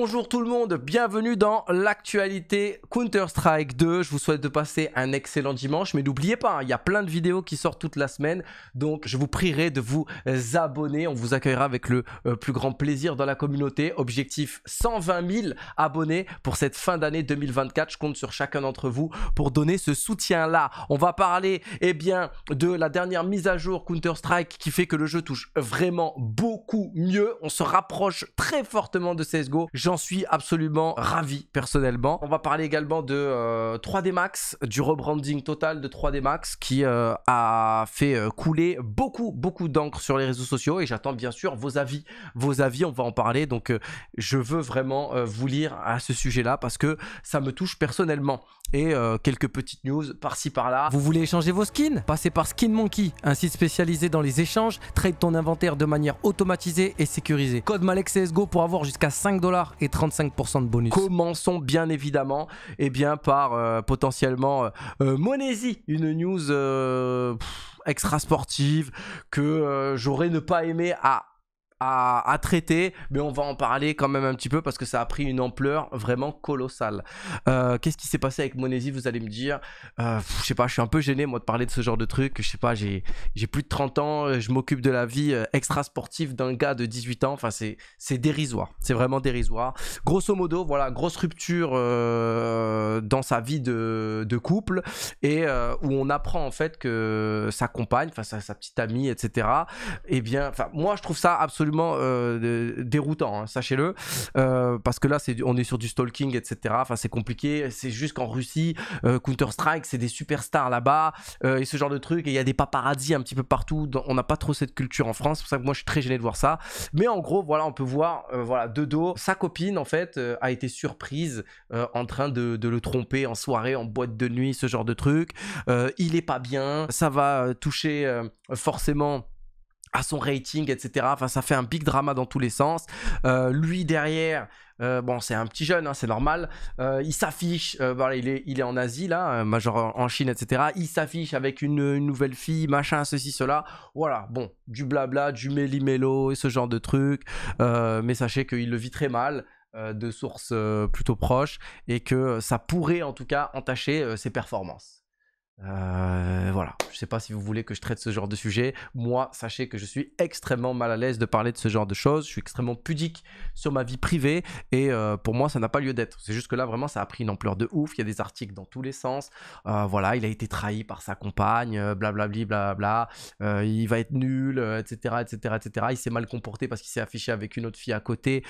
bonjour tout le monde, bienvenue dans l'actualité Counter-Strike 2. Je vous souhaite de passer un excellent dimanche, mais n'oubliez pas, hein, il y a plein de vidéos qui sortent toute la semaine, donc je vous prierai de vous abonner. On vous accueillera avec le euh, plus grand plaisir dans la communauté. Objectif 120 000 abonnés pour cette fin d'année 2024. Je compte sur chacun d'entre vous pour donner ce soutien-là. On va parler, eh bien, de la dernière mise à jour Counter-Strike qui fait que le jeu touche vraiment beaucoup mieux. On se rapproche très fortement de CSGO. J'en suis absolument ravi personnellement. On va parler également de 3D euh, Max, du rebranding total de 3D Max qui euh, a fait euh, couler beaucoup, beaucoup d'encre sur les réseaux sociaux et j'attends bien sûr vos avis. Vos avis, on va en parler. Donc je veux vraiment vous lire à ce sujet-là parce que ça me touche personnellement. Et quelques petites news par-ci par-là. Vous voulez échanger vos skins Passez par Skin Monkey, un site spécialisé dans les échanges. Trade ton inventaire de manière automatisée et sécurisée. Code CSGO pour avoir jusqu'à 5 dollars et 35% de bonus. Commençons bien évidemment eh bien, par euh, potentiellement euh, euh, Monésie, une news... extra sportive que j'aurais ne pas aimé à à, traiter, mais on va en parler quand même un petit peu parce que ça a pris une ampleur vraiment colossale. Euh, qu'est-ce qui s'est passé avec Monesi Vous allez me dire. Euh, je sais pas, je suis un peu gêné moi de parler de ce genre de truc. Je sais pas, j'ai plus de 30 ans, euh, je m'occupe de la vie extra sportive d'un gars de 18 ans. Enfin, c'est dérisoire. C'est vraiment dérisoire. Grosso modo, voilà, grosse rupture dans sa vie de, couple et où on apprend en fait que sa compagne, enfin sa, sa petite amie, etc. Et eh bien, enfin, moi je trouve ça absolument euh, déroutant, hein, sachez-le. Euh, parce que là, c'est, on est sur du stalking, etc. Enfin, c'est compliqué. C'est juste qu'en Russie, euh, Counter-Strike, c'est des superstars là-bas et ce genre de truc. Et il y a des paparazzi un petit peu partout. on n'a pas trop cette culture en France. C'est pour ça que moi, je suis très gêné de voir ça. Mais en gros, voilà, on peut voir, voilà, de dos, sa copine, en fait, a été surprise en train de, de, le tromper en soirée, en boîte de nuit, ce genre de truc. il est pas bien. Ça va toucher forcément à son rating, etc. Enfin, ça fait un big drama dans tous les sens. Euh, lui derrière, euh, bon, c'est un petit jeune, hein, c'est normal. Euh, il s'affiche, voilà, il est, il est en Asie là, major en Chine, etc. Il s'affiche avec une, nouvelle fille, machin, ceci, cela. Voilà, bon, du blabla, du méli-mélo et ce genre de truc. mais sachez qu'il le vit très mal de sources plutôt proches et que ça pourrait en tout cas entacher ses performances. Euh, voilà, je sais pas si vous voulez que je traite ce genre de sujet. Moi, sachez que je suis extrêmement mal à l'aise de parler de ce genre de choses. Je suis extrêmement pudique sur ma vie privée et euh, pour moi, ça n'a pas lieu d'être. C'est juste que là, vraiment, ça a pris une ampleur de ouf. Il y a des articles dans tous les sens. Euh, voilà, il a été trahi par sa compagne, blablabla. blabla. il va être nul, etc., etc., etc. Il s'est mal comporté parce qu'il s'est affiché avec une autre fille à côté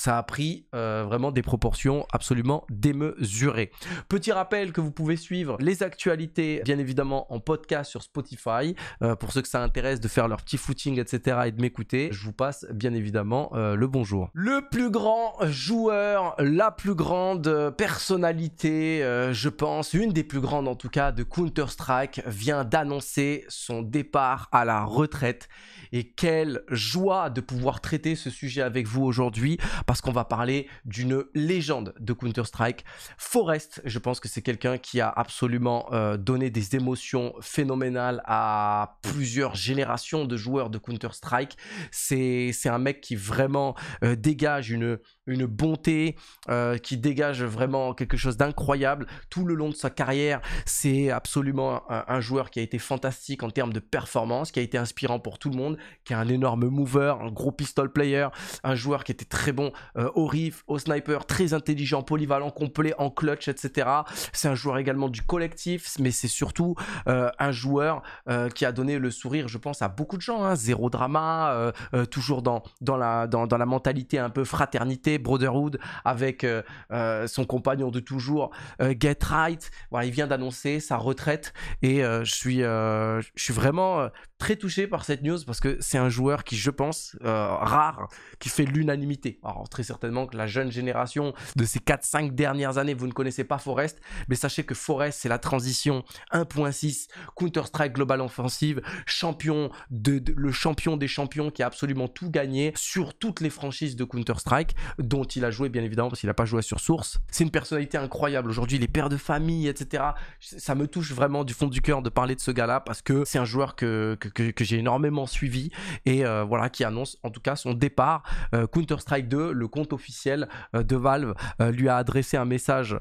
ça a pris euh, vraiment des proportions absolument démesurées. Petit rappel que vous pouvez suivre les actualités, bien évidemment, en podcast sur Spotify. Euh, pour ceux que ça intéresse de faire leur petit footing, etc., et de m'écouter, je vous passe bien évidemment euh, le bonjour. Le plus grand joueur, la plus grande personnalité, je pense, une des plus grandes en tout cas de Counter-Strike, vient d'annoncer son départ à la retraite. Et quelle joie de pouvoir traiter ce sujet avec vous aujourd'hui parce qu'on va parler d'une légende de Counter-Strike. Forest, je pense que c'est quelqu'un qui a absolument euh, donné des émotions phénoménales à plusieurs générations de joueurs de Counter-Strike. C'est un mec qui vraiment euh, dégage une, une bonté, euh, qui dégage vraiment quelque chose d'incroyable tout le long de sa carrière. C'est absolument un, joueur qui a été fantastique en termes de performance, qui a été inspirant pour tout le monde, qui a un énorme mover, un gros pistol player, un joueur qui était très bon euh, au riff, au sniper, très intelligent, polyvalent, complet, en clutch, etc. C'est un joueur également du collectif, mais c'est surtout euh, un joueur euh, qui a donné le sourire, je pense, à beaucoup de gens. Hein. Zéro drama, toujours dans, dans, la, dans, la mentalité un peu fraternité, brotherhood, avec son compagnon de toujours, Get Right. il vient d'annoncer sa retraite et je suis, je suis vraiment très touché par cette news parce que c'est un joueur qui, je pense, euh, rare, qui fait l'unanimité. Alors, très certainement que la jeune génération de ces 4-5 dernières années, vous ne connaissez pas Forest, mais sachez que Forest, c'est la transition 1.6, Counter-Strike Global Offensive, champion de, le champion des champions qui a absolument tout gagné sur toutes les franchises de Counter-Strike, dont il a joué, bien évidemment, parce qu'il n'a pas joué sur Source. C'est une personnalité incroyable. Aujourd'hui, il est père de famille, etc. Ça me touche vraiment du fond du cœur de parler de ce gars-là parce que c'est un joueur que que, j'ai énormément suivi et euh, voilà qui annonce en tout cas son départ. Euh, Counter-Strike 2, le compte officiel euh, de Valve, lui a adressé un message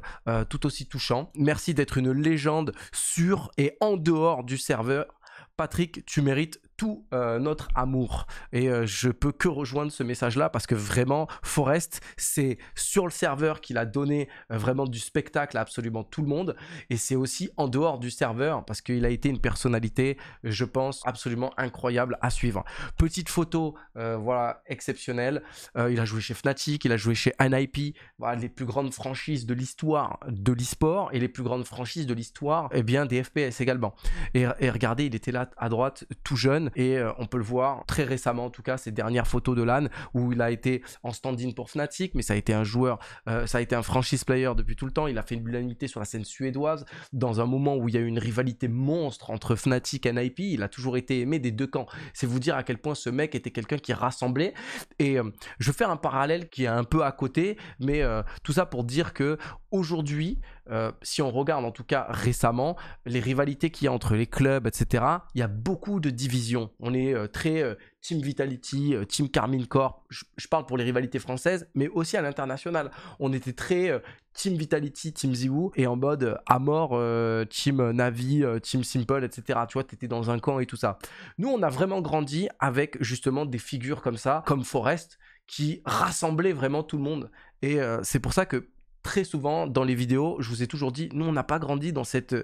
tout aussi touchant. Merci d'être une légende sur et en dehors du serveur. Patrick, tu mérites tout euh, notre amour. Et euh, je peux que rejoindre ce message-là parce que vraiment, Forest, c'est sur le serveur qu'il a donné euh, vraiment du spectacle à absolument tout le monde. Et c'est aussi en dehors du serveur parce qu'il a été une personnalité, je pense, absolument incroyable à suivre. Petite photo, voilà, exceptionnelle. il a joué chez Fnatic, il a joué chez NIP, voilà, les plus grandes franchises de l'histoire de l'e-sport et les plus grandes franchises de l'histoire, et eh bien, des FPS également. et regardez, il était là à droite, tout jeune et euh, on peut le voir très récemment en tout cas ces dernières photos de l'âne où il a été en stand-in pour Fnatic mais ça a été un joueur euh, ça a été un franchise player depuis tout le temps il a fait une sur la scène suédoise dans un moment où il y a eu une rivalité monstre entre Fnatic et NIP il a toujours été aimé des deux camps c'est vous dire à quel point ce mec était quelqu'un qui rassemblait et euh, je vais faire un parallèle qui est un peu à côté mais tout ça pour dire que aujourd'hui euh, si on regarde en tout cas récemment, les rivalités qu'il y a entre les clubs, etc., il y a beaucoup de divisions. On est euh, très euh, Team Vitality, Team Carmine Corp. Je, parle pour les rivalités françaises, mais aussi à l'international. On était très Team Vitality, Team Ziwu, et en mode à mort, Team Navi, Team Simple, etc. Tu vois, tu étais dans un camp et tout ça. Nous, on a vraiment grandi avec justement des figures comme ça, comme Forest, qui rassemblaient vraiment tout le monde. Et c'est pour ça que très souvent dans les vidéos, je vous ai toujours dit, nous on n'a pas grandi dans cette,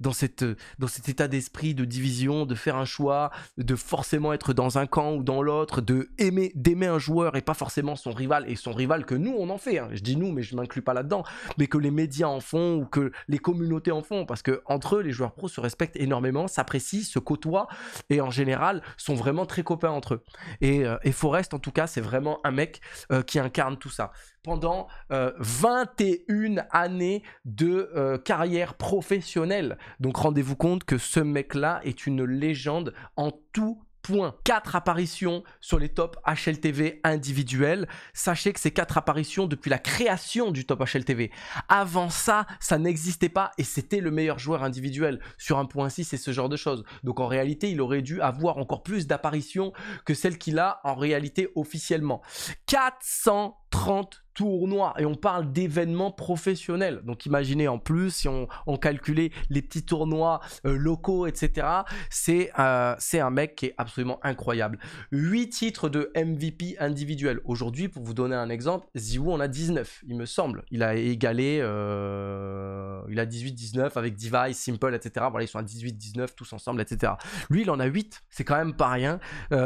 dans cette, dans cet état d'esprit de division, de faire un choix, de forcément être dans un camp ou dans l'autre, de aimer, d'aimer un joueur et pas forcément son rival et son rival que nous on en fait. Hein. Je dis nous, mais je m'inclus pas là-dedans, mais que les médias en font ou que les communautés en font, parce que entre eux, les joueurs pros se respectent énormément, s'apprécient, se côtoient et en général sont vraiment très copains entre eux. Et, euh, et Forest en tout cas, c'est vraiment un mec euh, qui incarne tout ça pendant 20 euh, 21 une année de euh, carrière professionnelle. Donc rendez-vous compte que ce mec-là est une légende en tout Point. Quatre apparitions sur les top HLTV individuels. Sachez que ces quatre apparitions depuis la création du top HLTV. Avant ça, ça n'existait pas et c'était le meilleur joueur individuel sur 1.6 et ce genre de choses. Donc en réalité, il aurait dû avoir encore plus d'apparitions que celles qu'il a en réalité officiellement. 430 tournois et on parle d'événements professionnels. Donc imaginez en plus si on, on calculait les petits tournois euh, locaux, etc. Euh, c'est un mec qui est absolument incroyable. 8 titres de MVP individuel. Aujourd'hui, pour vous donner un exemple, Ziwoo en a 19, il me semble. Il a égalé, euh, il a 18-19 avec Device, Simple, etc. Voilà, ils sont à 18-19 tous ensemble, etc. Lui, il en a 8, c'est quand même pas rien.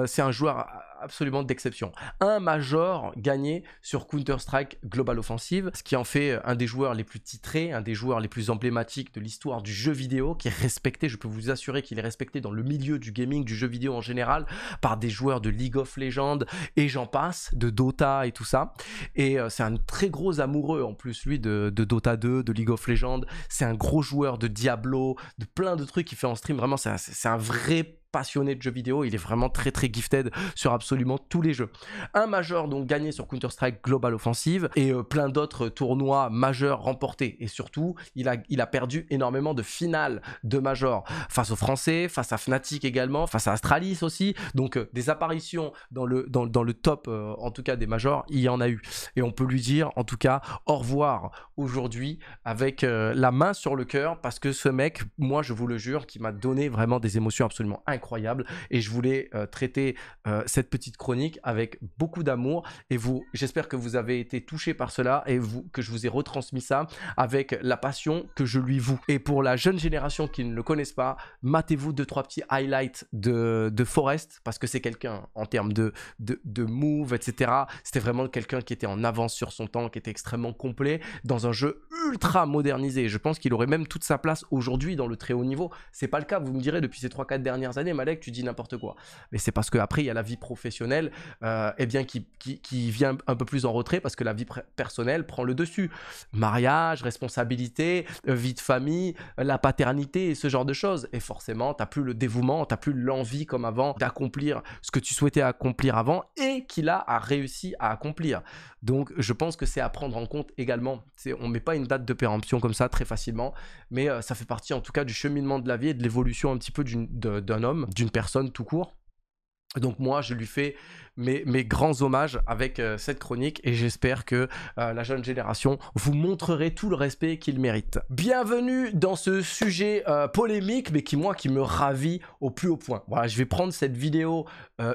c'est un joueur absolument d'exception. Un major gagné sur Counter-Strike Global Offensive, ce qui en fait euh, un des joueurs les plus titrés, un des joueurs les plus emblématiques de l'histoire du jeu vidéo, qui est respecté, je peux vous assurer qu'il est respecté dans le milieu du gaming, du jeu vidéo en général, par des joueurs de League of Legends et j'en passe, de Dota et tout ça. Et euh, c'est un très gros amoureux en plus, lui, de, Dota 2, de League of Legends. C'est un gros joueur de Diablo, de plein de trucs qu'il fait en stream. Vraiment, c'est un, un vrai passionné de jeux vidéo, il est vraiment très très gifted sur absolument tous les jeux. Un major donc gagné sur Counter-Strike Global Offensive et euh, plein d'autres tournois majeurs remportés. Et surtout, il a, il a perdu énormément de finales de Majors face aux Français, face à Fnatic également, face à Astralis aussi. Donc euh, des apparitions dans le, dans, le top euh, en tout cas des majors, il y en a eu. Et on peut lui dire en tout cas au revoir aujourd'hui avec la main sur le cœur parce que ce mec, moi je vous le jure, qui m'a donné vraiment des émotions absolument incroyables incroyable. Et je voulais euh, traiter euh, cette petite chronique avec beaucoup d'amour. Et vous, j'espère que vous avez été touché par cela et vous, que je vous ai retransmis ça avec la passion que je lui voue. Et pour la jeune génération qui ne le connaissent pas, matez-vous deux, trois petits highlights de, de Forest parce que c'est quelqu'un en termes de, de, move, etc. C'était vraiment quelqu'un qui était en avance sur son temps, qui était extrêmement complet dans un jeu ultra modernisé. Je pense qu'il aurait même toute sa place aujourd'hui dans le très haut niveau. C'est pas le cas, vous me direz, depuis ces 3-4 dernières années. Malek, tu dis n'importe quoi. Mais c'est parce qu'après, il y a la vie professionnelle euh, eh bien, qui, qui, vient un peu plus en retrait parce que la vie personnelle prend le dessus. Mariage, responsabilité, euh, vie de famille, euh, la paternité et ce genre de choses. Et forcément, tu n'as plus le dévouement, tu n'as plus l'envie comme avant d'accomplir ce que tu souhaitais accomplir avant et qu'il a réussi à accomplir. Donc je pense que c'est à prendre en compte également. On ne met pas une date de péremption comme ça très facilement, mais euh, ça fait partie en tout cas du cheminement de la vie et de l'évolution un petit peu d'un homme, d'une personne tout court. Donc moi, je lui fais mes, grands hommages avec euh, cette chronique et j'espère que euh, la jeune génération vous montrerait tout le respect qu'il mérite. Bienvenue dans ce sujet euh, polémique mais qui moi qui me ravit au plus haut point. Voilà, je vais prendre cette vidéo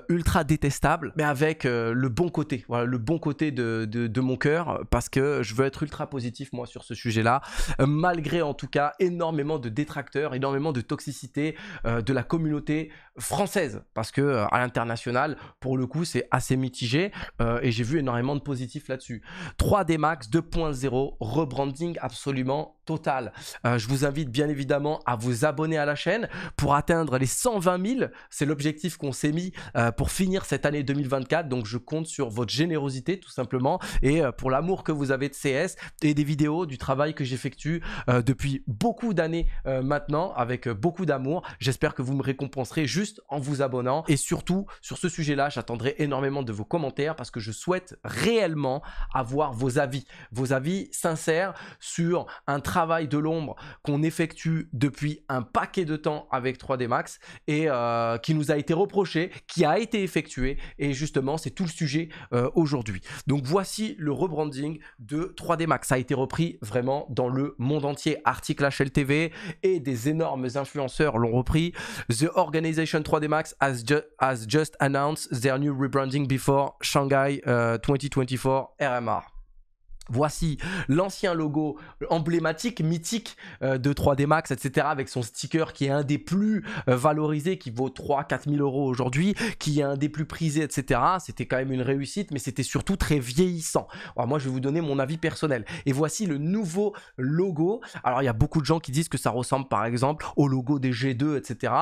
ultra détestable mais avec le bon côté, voilà, le bon côté de, de, mon cœur parce que je veux être ultra positif moi sur ce sujet-là, malgré en tout cas énormément de détracteurs, énormément de toxicité de la communauté française parce que à l'international pour le coup c'est assez mitigé euh, et j'ai vu énormément de positifs là-dessus. 3D Max 2.0, rebranding absolument euh, je vous invite bien évidemment à vous abonner à la chaîne pour atteindre les 120 000. C'est l'objectif qu'on s'est mis euh, pour finir cette année 2024. Donc je compte sur votre générosité tout simplement et euh, pour l'amour que vous avez de CS et des vidéos, du travail que j'effectue depuis beaucoup d'années maintenant avec beaucoup d'amour. J'espère que vous me récompenserez juste en vous abonnant et surtout sur ce sujet-là, j'attendrai énormément de vos commentaires parce que je souhaite réellement avoir vos avis, vos avis sincères sur un travail de l'ombre qu'on effectue depuis un paquet de temps avec 3D Max et euh, qui nous a été reproché, qui a été effectué. Et justement, c'est tout le sujet euh, aujourd'hui. Donc voici le rebranding de 3D Max. Ça a été repris vraiment dans le monde entier. Article HLTV et des énormes influenceurs l'ont repris. The organization 3D Max has, just announced their new rebranding before Shanghai 2024 euh, RMR. Voici l'ancien logo emblématique, mythique euh, de 3D Max, etc. avec son sticker qui est un des plus euh, valorisés, qui vaut 3-4 000 euros aujourd'hui, qui est un des plus prisés, etc. C'était quand même une réussite, mais c'était surtout très vieillissant. moi, je vais vous donner mon avis personnel. Et voici le nouveau logo. Alors, il y a beaucoup de gens qui disent que ça ressemble, par exemple, au logo des G2, etc.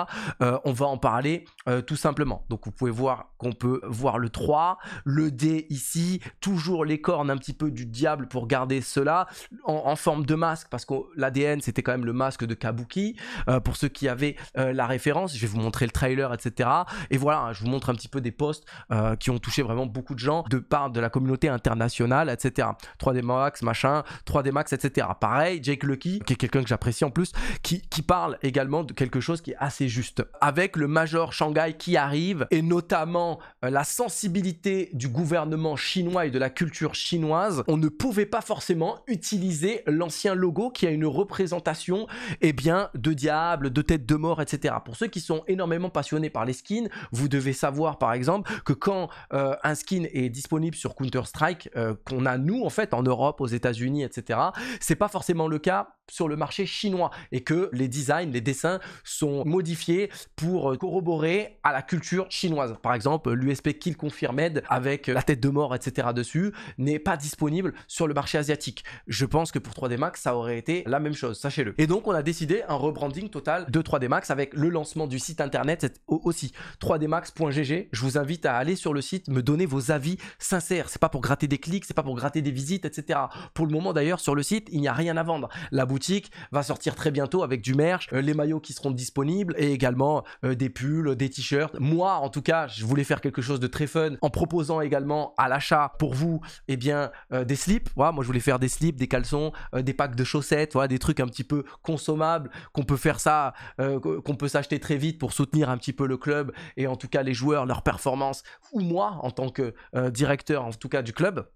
Euh, on va en parler tout simplement. Donc, vous pouvez voir qu'on peut voir le 3, le D ici, toujours les cornes un petit peu du diable pour garder cela en, forme de masque parce que l'ADN c'était quand même le masque de Kabuki euh, pour ceux qui avaient euh, la référence je vais vous montrer le trailer etc et voilà hein, je vous montre un petit peu des posts euh, qui ont touché vraiment beaucoup de gens de part de la communauté internationale etc 3D Max machin 3D Max etc pareil Jake Lucky qui est quelqu'un que j'apprécie en plus qui, qui parle également de quelque chose qui est assez juste avec le major Shanghai qui arrive et notamment la sensibilité du gouvernement chinois et de la culture chinoise on ne peut pouvez pas forcément utiliser l'ancien logo qui a une représentation eh bien, de diable, de tête de mort, etc. Pour ceux qui sont énormément passionnés par les skins, vous devez savoir par exemple que quand euh, un skin est disponible sur Counter-Strike, euh, qu'on a nous en fait en Europe, aux États-Unis, etc., c'est pas forcément le cas sur le marché chinois et que les designs, les dessins sont modifiés pour corroborer à la culture chinoise. Par exemple, l'USP Kill Confirmed avec la tête de mort, etc. dessus n'est pas disponible sur le marché asiatique. Je pense que pour 3D Max, ça aurait été la même chose, sachez-le. Et donc, on a décidé un rebranding total de 3D Max avec le lancement du site internet aussi 3dmax.gg. Je vous invite à aller sur le site, me donner vos avis sincères. C'est pas pour gratter des clics, c'est pas pour gratter des visites, etc. Pour le moment d'ailleurs, sur le site, il n'y a rien à vendre. La boutique va sortir très bientôt avec du merch, euh, les maillots qui seront disponibles et également euh, des pulls, des t-shirts. Moi, en tout cas, je voulais faire quelque chose de très fun en proposant également à l'achat pour vous, eh bien, euh, des slips. moi, je voulais faire des slips, des caleçons, des packs de chaussettes, voilà, des trucs un petit peu consommables qu'on peut faire ça, qu'on peut s'acheter très vite pour soutenir un petit peu le club et en tout cas les joueurs, leur performance ou moi en tant que directeur en tout cas du club.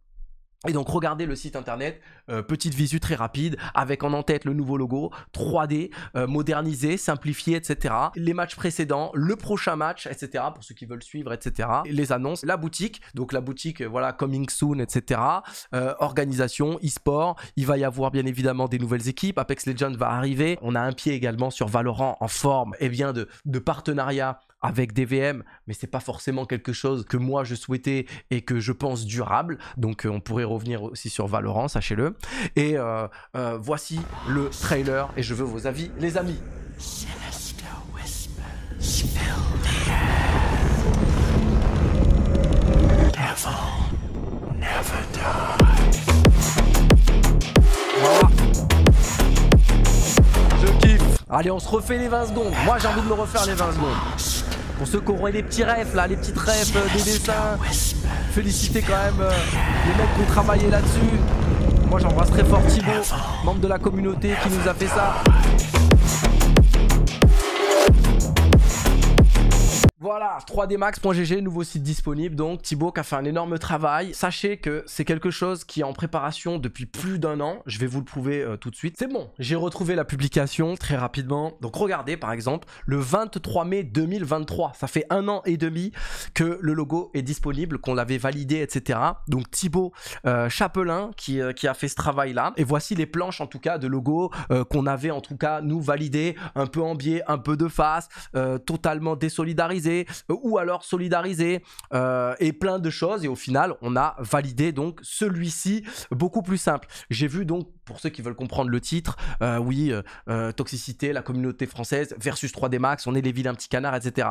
Et donc regardez le site internet, euh, petite visu très rapide, avec en en-tête le nouveau logo, 3D, euh, modernisé, simplifié, etc. Les matchs précédents, le prochain match, etc. Pour ceux qui veulent suivre, etc. Les annonces, la boutique, donc la boutique, voilà, coming soon, etc. Euh, organisation, e-sport, il va y avoir bien évidemment des nouvelles équipes, Apex Legends va arriver, on a un pied également sur Valorant en forme et eh bien de, de partenariat avec des VM, mais c'est pas forcément quelque chose que moi je souhaitais et que je pense durable. Donc euh, on pourrait revenir aussi sur Valorant, sachez-le. Et euh, euh, voici le trailer et je veux vos avis, les amis. Je kiffe Allez, on se refait les 20 secondes. Moi, j'ai envie de me refaire les 20 secondes. Pour ceux qui auront les petits rêves là, les petites rêves, euh, des dessins, féliciter quand même euh, les mecs qui ont travaillé là-dessus. Moi j'embrasse très fort Thibaut, membre de la communauté qui nous a fait ça. 3dmax.gg, nouveau site disponible. Donc Thibaut qui a fait un énorme travail. Sachez que c'est quelque chose qui est en préparation depuis plus d'un an. Je vais vous le prouver euh, tout de suite. C'est bon, j'ai retrouvé la publication très rapidement. Donc regardez par exemple, le 23 mai 2023, ça fait un an et demi que le logo est disponible, qu'on l'avait validé, etc. Donc Thibaut euh, Chapelin qui, euh, qui, a fait ce travail là. Et voici les planches en tout cas de logo qu'on avait en tout cas nous validé, un peu en biais, un peu de face, totalement désolidarisé, ou alors solidariser euh, et plein de choses. Et au final, on a validé donc celui-ci beaucoup plus simple. J'ai vu donc, pour ceux qui veulent comprendre le titre, euh, oui, euh, toxicité, la communauté française versus 3D Max, on est les vilains petits canards, etc.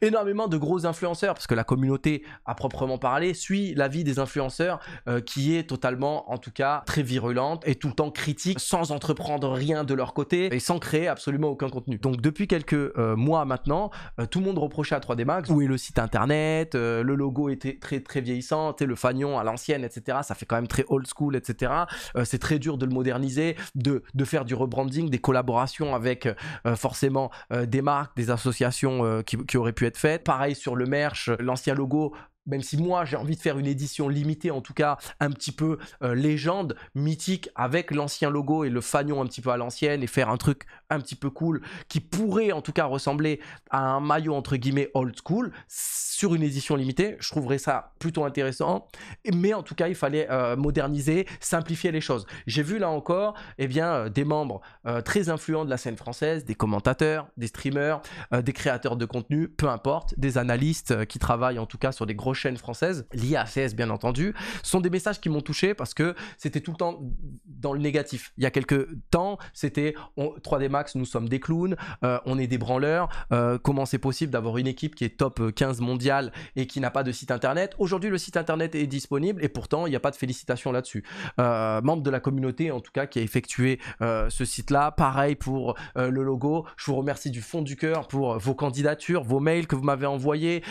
Énormément de gros influenceurs, parce que la communauté, à proprement parler, suit la vie des influenceurs qui est totalement, en tout cas, très virulente et tout le temps critique, sans entreprendre rien de leur côté et sans créer absolument aucun contenu. Donc depuis quelques mois maintenant, tout le monde reprochait à 3D Max où est le site internet, euh, le logo était très, très, vieillissant, le fanion à l'ancienne, etc. Ça fait quand même très old school, etc. Euh, c'est très dur de le moderniser, de, faire du rebranding, des collaborations avec euh, forcément des marques, des associations qui, qui, auraient pu être faites. Pareil sur le merch, l'ancien logo même si moi j'ai envie de faire une édition limitée, en tout cas un petit peu euh, légende, mythique, avec l'ancien logo et le fanion un petit peu à l'ancienne, et faire un truc un petit peu cool, qui pourrait en tout cas ressembler à un maillot entre guillemets old school, sur une édition limitée, je trouverais ça plutôt intéressant. Mais en tout cas, il fallait euh, moderniser, simplifier les choses. J'ai vu là encore eh bien, euh, des membres très influents de la scène française, des commentateurs, des streamers, des créateurs de contenu, peu importe, des analystes qui travaillent en tout cas sur des gros chaînes française, liée CS bien entendu, sont des messages qui m'ont touché parce que c'était tout le temps dans le négatif. Il y a quelques temps, c'était 3D Max, nous sommes des clowns, euh, on est des branleurs, euh, comment c'est possible d'avoir une équipe qui est top 15 euh, mondiale et qui n'a pas de site internet Aujourd'hui, le site internet est disponible et pourtant, il n'y a pas de félicitations là-dessus. membre de la communauté, en tout cas, qui a effectué ce site-là, pareil pour le logo, je vous remercie du fond du cœur pour vos candidatures, vos mails que vous m'avez envoyés,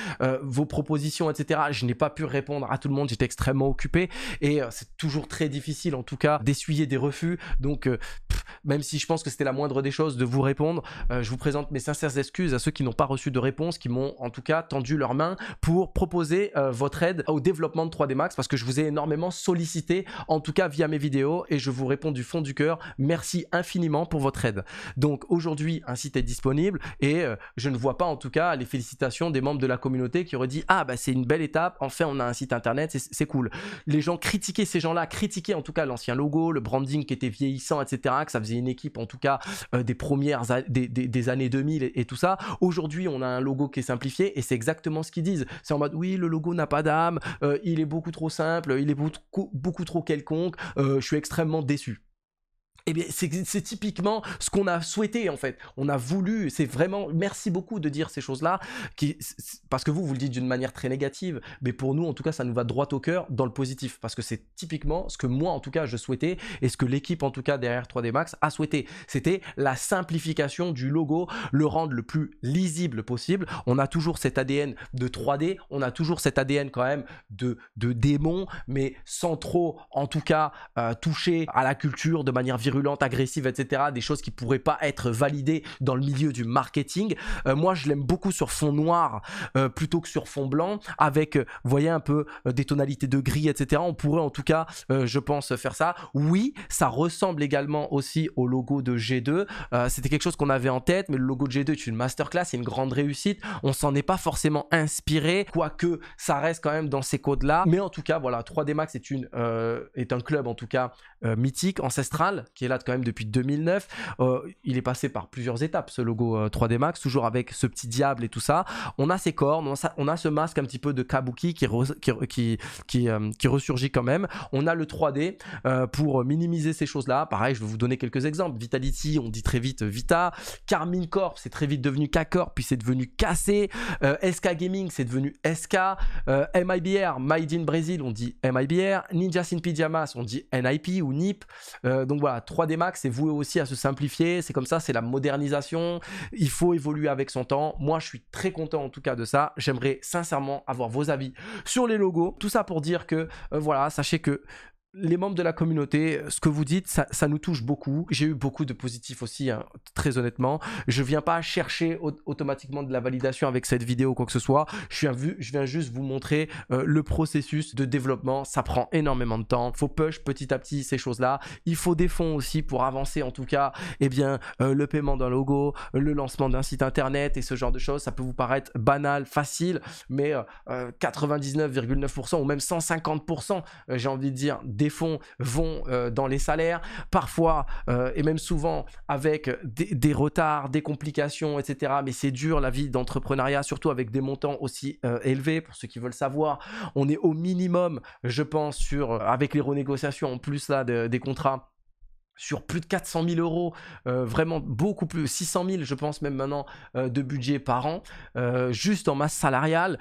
vos propositions, etc. Je n'ai pas pu répondre à tout le monde, j'étais extrêmement occupé et euh, c'est toujours très difficile en tout cas d'essuyer des refus. Donc euh, même si je pense que c'était la moindre des choses de vous répondre, euh, je vous présente mes sincères excuses à ceux qui n'ont pas reçu de réponse, qui m'ont en tout cas tendu leur main pour proposer votre aide au développement de 3D Max parce que je vous ai énormément sollicité en tout cas via mes vidéos et je vous réponds du fond du cœur. Merci infiniment pour votre aide. Donc aujourd'hui, un site est disponible et je ne vois pas en tout cas les félicitations des membres de la communauté qui auraient dit ah bah c'est une belle étape, enfin on a un site internet, c'est cool. Les gens critiquaient ces gens-là, critiquaient en tout cas l'ancien logo, le branding qui était vieillissant, etc., que ça faisait une équipe en tout cas euh, des premières, des, années 2000 et, tout ça. Aujourd'hui on a un logo qui est simplifié et c'est exactement ce qu'ils disent. C'est en mode oui, le logo n'a pas d'âme, euh, il est beaucoup trop simple, il est beaucoup, trop quelconque, euh, je suis extrêmement déçu. Eh bien, c'est typiquement ce qu'on a souhaité en fait. On a voulu, c'est vraiment, merci beaucoup de dire ces choses-là, parce que vous, vous le dites d'une manière très négative, mais pour nous, en tout cas, ça nous va droit au cœur dans le positif, parce que c'est typiquement ce que moi, en tout cas, je souhaitais, et ce que l'équipe, en tout cas, derrière 3D Max a souhaité. C'était la simplification du logo, le rendre le plus lisible possible. On a toujours cet ADN de 3D, on a toujours cet ADN quand même de, de démon, mais sans trop, en tout cas, euh, toucher à la culture de manière virtuelle aggressive, agressive, etc. Des choses qui pourraient pas être validées dans le milieu du marketing. Euh, moi, je l'aime beaucoup sur fond noir euh, plutôt que sur fond blanc, avec, euh, vous voyez, un peu des tonalités de gris, etc. On pourrait en tout cas, je pense, faire ça. Oui, ça ressemble également aussi au logo de G2. C'était quelque chose qu'on avait en tête, mais le logo de G2 est une masterclass, c'est une grande réussite. On s'en est pas forcément inspiré, quoique ça reste quand même dans ces codes-là. Mais en tout cas, voilà, 3D Max est, une, est un club, en tout cas, mythique, ancestral, qui est là quand même depuis 2009. Euh, il est passé par plusieurs étapes, ce logo 3D euh, Max, toujours avec ce petit diable et tout ça. On a ses cornes, on a, on a ce masque un petit peu de kabuki qui, qui, qui, euh, qui, ressurgit quand même. On a le 3D pour minimiser ces choses-là. Pareil, je vais vous donner quelques exemples. Vitality, on dit très vite Vita. Carmine Corp, c'est très vite devenu K-Corp, puis c'est devenu KC. SK Gaming, c'est devenu SK. MIBR, Made in Brazil, on dit MIBR. Ninja Sin Pyjamas, on dit NIP ou NIP. donc voilà, 3D Max est voué aussi à se simplifier. C'est comme ça, c'est la modernisation. Il faut évoluer avec son temps. Moi, je suis très content en tout cas de ça. J'aimerais sincèrement avoir vos avis sur les logos. Tout ça pour dire que euh, voilà, sachez que les membres de la communauté, ce que vous dites, ça, nous touche beaucoup. J'ai eu beaucoup de positifs aussi, hein, très honnêtement. Je viens pas chercher automatiquement de la validation avec cette vidéo ou quoi que ce soit. Je, viens juste vous montrer euh, le processus de développement. Ça prend énormément de temps. Faut push petit à petit ces choses-là. Il faut des fonds aussi pour avancer, en tout cas, eh bien, euh, le paiement d'un logo, le lancement d'un site internet et ce genre de choses. Ça peut vous paraître banal, facile, mais 99,9% euh, ou même 150%, j'ai envie de dire, des fonds vont euh, dans les salaires, parfois euh, et même souvent avec des, retards, des complications, etc. Mais c'est dur la vie d'entrepreneuriat, surtout avec des montants aussi euh, élevés. Pour ceux qui veulent savoir, on est au minimum, je pense, sur avec les renégociations en plus là des contrats sur plus de 400 000 euros, vraiment beaucoup plus, 600 000 je pense même maintenant de budget par an, juste en masse salariale,